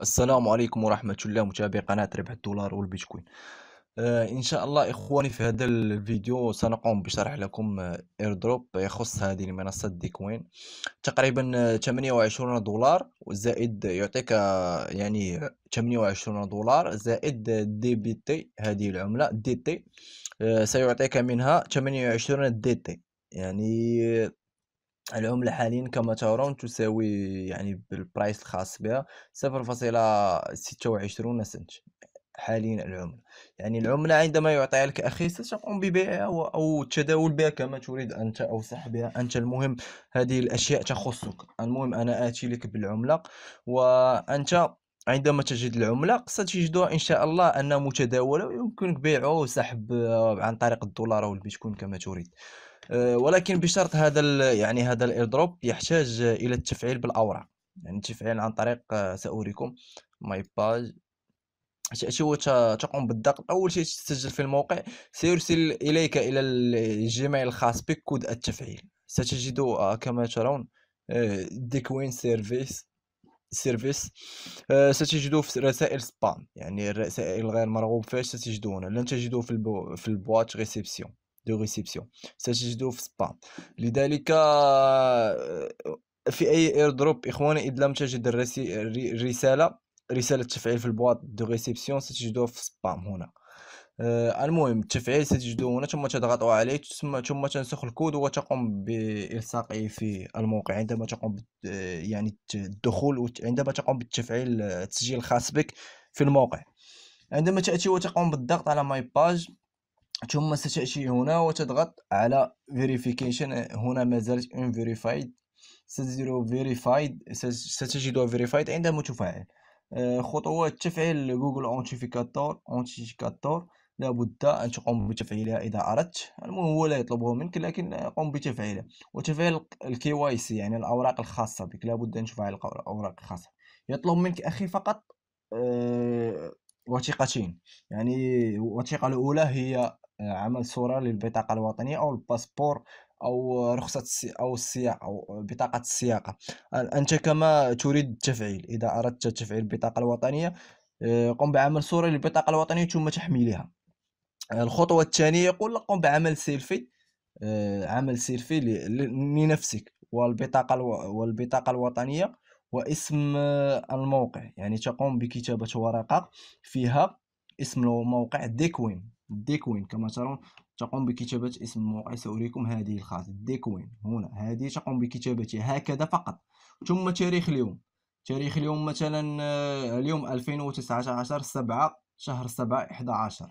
السلام عليكم ورحمة الله متابعي قناة ربح الدولار والبيتكوين آه إن شاء الله إخواني في هذا الفيديو سنقوم بشرح لكم إيردروب آه، يخص هذه المنصة ديكوين تقريبا 28 آه، دولار زائد يعطيك آه، يعني 28 دولار زائد دي بي تي هذه العملة دي تي آه سيعطيك منها 28 دي تي يعني العملة حاليا كما ترون تساوي يعني بالبرايس الخاص بها صفر فاصلة ستة وعشرون سنت حاليا العملة يعني العملة عندما يعطيها لك أخي ستقوم ببيعها أو التداول بها كما تريد أنت أو سحبها أنت المهم هذه الأشياء تخصك المهم أنا آتي لك بالعملة وأنت عندما تجد العملة ستجدها إن شاء الله أنها متداولة ويمكنك بيعها وسحب عن طريق الدولار أو البيتكوين كما تريد آه، ولكن بشرط هذا يعني هذا الايردروب يحتاج الى التفعيل بالاوراق يعني التفعيل عن طريق آه، ساوريكم ماي باج تأتي وتقوم بالضغط أول شيء تسجل في الموقع سيرسل إليك إلى الجيميل الخاص بك كود التفعيل ستجد آه، كما ترون ديكوين سيرفيس سيرفيس ستجدوه في رسائل سبام يعني الرسائل الغير مرغوب فيها ستجدوه هنا لن تجدوه في البو في البواط ريسبسيون دو ريسيبسيون ستجدوه في سبام لذلك آه، في اي اير دروب اخواني اذا لم تجد الرساله رساله تفعيل في البواط دو ريسيبسيون ستجدوها في سبام هنا آه المهم التفعيل ستجدوه هنا ثم تضغطوا عليه ثم ثم تنسخ الكود وتقوم بالصاقه في الموقع عندما تقوم آه، يعني الدخول عندما تقوم بالتفعيل آه، التسجيل الخاص بك في الموقع عندما تاتي وتقوم بالضغط على ماي باج ثم ستأتي هنا وتضغط على verification هنا ما زالت unverified ستزيرو verified ستجدها verified عندما تفعل آه، خطوات تفعيل جوجل اونتيفيكاتور اونتيفيكاتور لابد أن تقوم بتفعيلها إذا أردت المهم هو لا يطلبه منك لكن قم بتفعيله وتفعيل الكي واي سي يعني الأوراق الخاصة بك لابد أن تفعل الأوراق الخاصة يطلب منك أخي فقط أه وثيقتين يعني الوثيقة الأولى هي عمل صورة للبطاقة الوطنية أو الباسبور أو رخصة أو السياق أو بطاقة السياقة أنت كما تريد التفعيل إذا أردت تفعيل البطاقة الوطنية آه، قم بعمل صورة للبطاقة الوطنية ثم تحميلها الخطوة الثانية يقول لك قم بعمل سيلفي آه، عمل سيلفي لنفسك والبطاقة والبطاقة الوطنية واسم آه، الموقع يعني تقوم بكتابة ورقة فيها اسم الموقع ديكوين الديكوين كما ترون تقوم بكتابة اسم الموقع سأريكم هذه الخاص الديكوين هنا هذه تقوم بكتابتها هكذا فقط ثم تاريخ اليوم تاريخ اليوم مثلا آه، اليوم 2019 7 شهر 7 11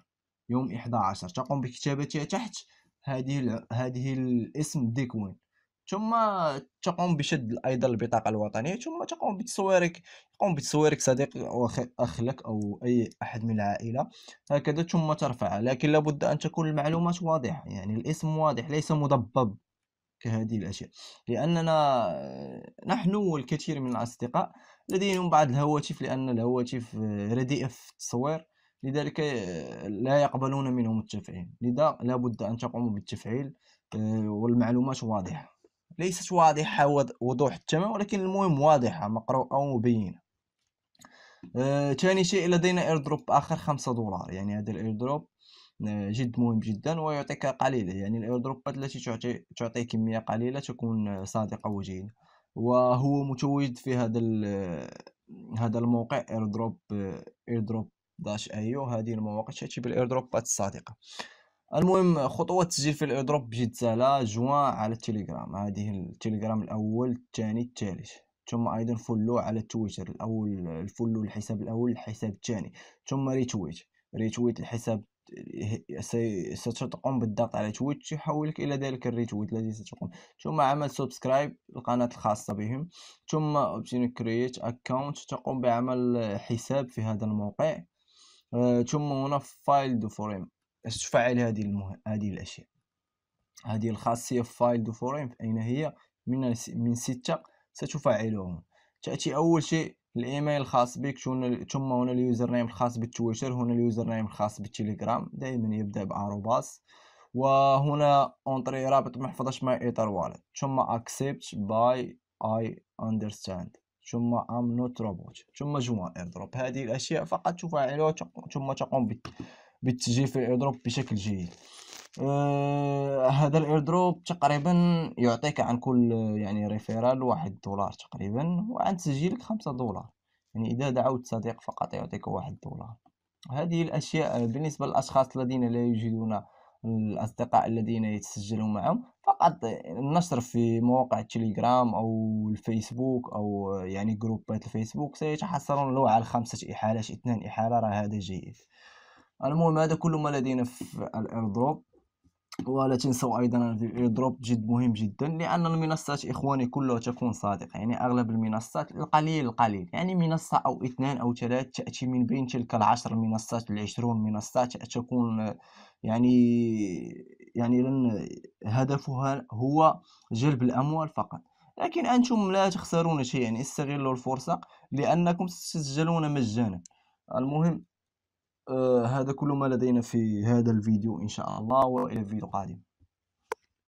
يوم 11 تقوم بكتابتها تحت هذه هذه الاسم ديكوين ثم تقوم بشد ايضا البطاقه الوطنيه ثم تقوم بتصويرك تقوم بتصويرك صديق اخ لك او اي احد من العائله هكذا ثم ترفع لكن لابد ان تكون المعلومات واضحه يعني الاسم واضح ليس مضبب كهذه الاشياء لاننا نحن والكثير من الاصدقاء لديهم بعض الهواتف لان الهواتف رديئه في التصوير لذلك لا يقبلون منهم التفعيل لذا لابد ان تقوموا بالتفعيل آه، والمعلومات واضحه ليست واضحة وضوح التمام ولكن المهم واضحة مقروءة ومبينة ثاني آه، شيء لدينا ايردروب اخر خمسة دولار يعني هذا الايردروب آه، جد مهم جدا ويعطيك قليلة يعني الايردروبات التي تعطي تعطي كميه قليله تكون صادقه وجيده وهو متواجد في هذا هذا الموقع ايردروب ايردروب داش ايو هذه المواقع تاتي بالايردروبات الصادقه المهم خطوة التسجيل في الايردروب بجد سهله جوان على التليجرام هذه التليجرام الاول الثاني الثالث ثم ايضا فولو على تويتر الاول الفولو الحساب الاول الحساب الثاني ثم ريتويت ريتويت الحساب ستقوم بالضغط على تويتش يحولك الى ذلك الريتويت الذي ستقوم ثم عمل سبسكرايب القناه الخاصه بهم ثم اوبتين كرييت اكونت تقوم بعمل حساب في هذا الموقع آه، ثم هنا فايل دو فريم باش تفعل هذه المه... هذه الاشياء هذه الخاصيه في فايل دو فورين اين هي من من سته ستفعلهم تاتي اول شيء الايميل الخاص بك ثم هنا اليوزر نيم الخاص بالتويتر هنا اليوزر نيم الخاص بالتليجرام دائما يبدا باروباس وهنا اونطري رابط محفظه مع ايثر والد ثم اكسبت باي اي اندرستاند ثم ام نوت روبوت ثم اير دروب هذه الاشياء فقط تفعلها ثم تقوم بالتسجيل في الايردروب بشكل جيد آه هذا الايردروب تقريبا يعطيك عن كل يعني ريفيرال واحد دولار تقريبا وعن تسجيلك خمسة دولار يعني إذا دعوت صديق فقط يعطيك واحد دولار هذه الأشياء بالنسبة للأشخاص الذين لا يجدون الأصدقاء الذين يتسجلون معهم فقط النشر في مواقع التليجرام أو الفيسبوك أو يعني جروبات الفيسبوك سيتحصلون لو على خمسة إحالات اثنان إحالة راه هذا جيد المهم هذا كل ما لدينا في الايردروب ولا تنسوا ايضا الايردروب جد مهم جدا لان المنصات اخواني كلها تكون صادقه يعني اغلب المنصات القليل القليل يعني منصه او اثنان او ثلاث تاتي من بين تلك العشر منصات العشرون منصه تكون يعني يعني لن هدفها هو جلب الاموال فقط لكن انتم لا تخسرون شيئا يعني استغلوا الفرصه لانكم ستسجلون مجانا المهم آه، هذا كل ما لدينا في هذا الفيديو إن شاء الله وإلى فيديو قادم